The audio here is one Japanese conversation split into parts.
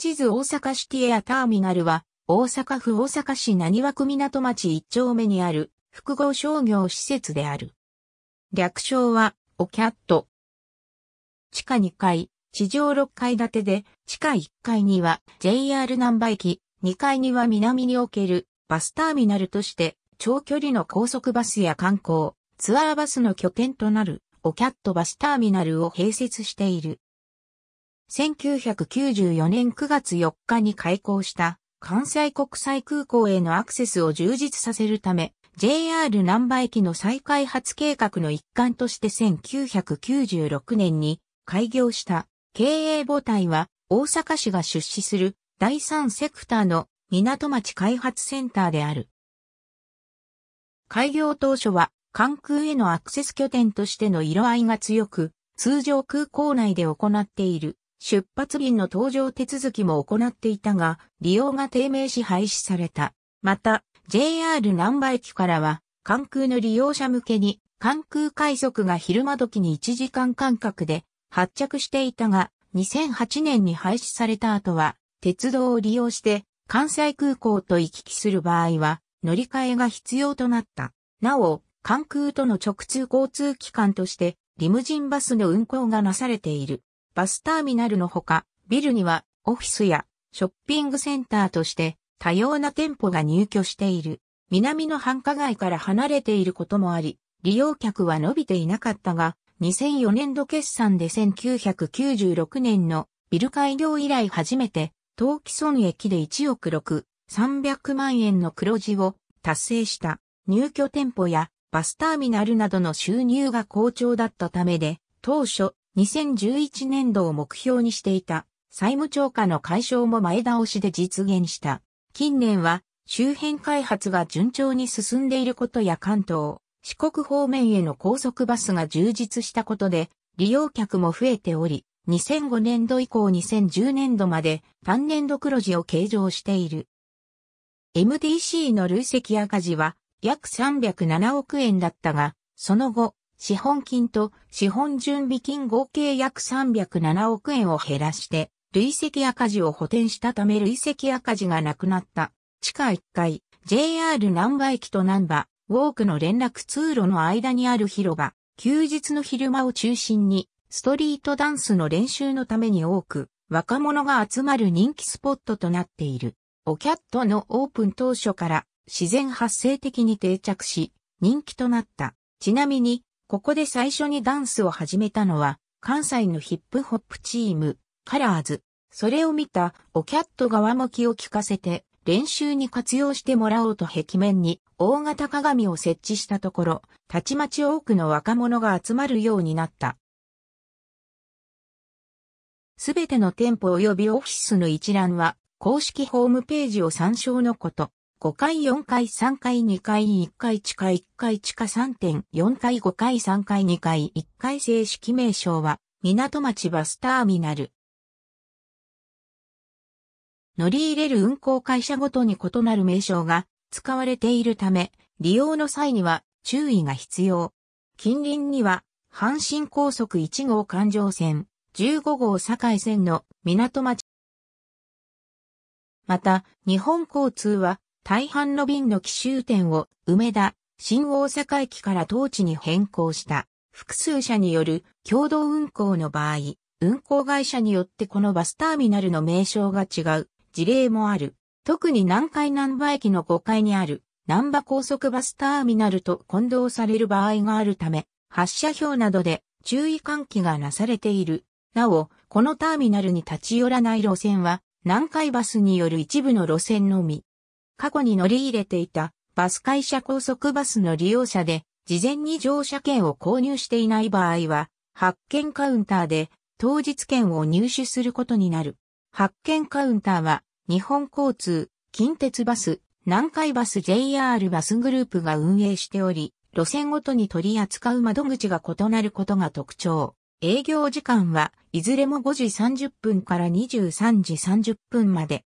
地図大阪シティエアターミナルは、大阪府大阪市何和区港町一丁目にある複合商業施設である。略称は、オキャット。地下2階、地上6階建てで、地下1階には JR 南波駅、2階には南におけるバスターミナルとして、長距離の高速バスや観光、ツアーバスの拠点となる、オキャットバスターミナルを併設している。1994年9月4日に開港した関西国際空港へのアクセスを充実させるため、JR 南波駅の再開発計画の一環として1996年に開業した経営母体は大阪市が出資する第三セクターの港町開発センターである。開業当初は関空へのアクセス拠点としての色合いが強く、通常空港内で行っている出発便の搭乗手続きも行っていたが、利用が低迷し廃止された。また、JR 南波駅からは、関空の利用者向けに、関空快速が昼間時に1時間間隔で発着していたが、2008年に廃止された後は、鉄道を利用して関西空港と行き来する場合は、乗り換えが必要となった。なお、関空との直通交通機関として、リムジンバスの運行がなされている。バスターミナルのほか、ビルにはオフィスやショッピングセンターとして多様な店舗が入居している。南の繁華街から離れていることもあり、利用客は伸びていなかったが、2004年度決算で1996年のビル開業以来初めて、冬季損益で1億6、300万円の黒字を達成した入居店舗やバスターミナルなどの収入が好調だったためで、当初2011年度を目標にしていた債務超過の解消も前倒しで実現した。近年は周辺開発が順調に進んでいることや関東、四国方面への高速バスが充実したことで利用客も増えており、2005年度以降2010年度まで単年度黒字を計上している。MDC の累積赤字は約307億円だったが、その後、資本金と資本準備金合計約307億円を減らして、累積赤字を補填したため累積赤字がなくなった。地下1階、JR 南波駅と南波、ウォークの連絡通路の間にある広場、休日の昼間を中心に、ストリートダンスの練習のために多く、若者が集まる人気スポットとなっている。オキャットのオープン当初から自然発生的に定着し、人気となった。ちなみに、ここで最初にダンスを始めたのは、関西のヒップホップチーム、カラーズ。それを見た、オキャット側も気を利かせて、練習に活用してもらおうと壁面に大型鏡を設置したところ、たちまち多くの若者が集まるようになった。すべての店舗及びオフィスの一覧は、公式ホームページを参照のこと。5回4回3回2回1回地下1回地下3.4回5回3回2回1回正式名称は港町バスターミナル。乗り入れる運行会社ごとに異なる名称が使われているため、利用の際には注意が必要。近隣には、阪神高速1号環状線、15号境線の港町。また、日本交通は大半の便の奇襲点を梅田、新大阪駅から当地に変更した。複数社による共同運行の場合、運行会社によってこのバスターミナルの名称が違う事例もある。特に南海南波駅の5階にある南波高速バスターミナルと混同される場合があるため、発車表などで注意喚起がなされている。なお、このターミナルに立ち寄らない路線は、南海バスによる一部の路線のみ。過去に乗り入れていたバス会社高速バスの利用者で、事前に乗車券を購入していない場合は、発券カウンターで当日券を入手することになる。発券カウンターは、日本交通、近鉄バス、南海バス JR バスグループが運営しており、路線ごとに取り扱う窓口が異なることが特徴。営業時間はいずれも5時30分から23時30分まで、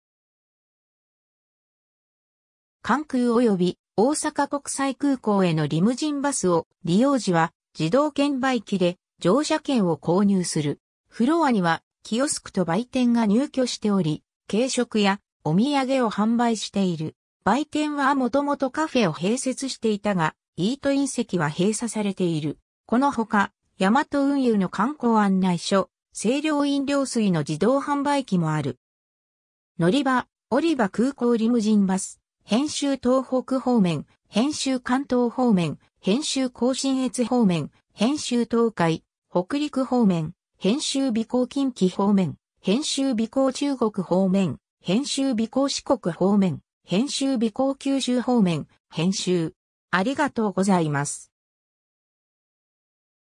関空及び大阪国際空港へのリムジンバスを利用時は自動券売機で乗車券を購入する。フロアにはキオスクと売店が入居しており、軽食やお土産を販売している。売店はもともとカフェを併設していたが、イートイン席は閉鎖されている。このほか、ヤマト運輸の観光案内所、清涼飲料水の自動販売機もある。乗り場、降り場空港リムジンバス。編集東北方面、編集関東方面、編集甲信越方面、編集東海、北陸方面、編集美行近畿方面、編集美行中国方面、編集美行四国方面、編集美行九州方面、編集。ありがとうございます。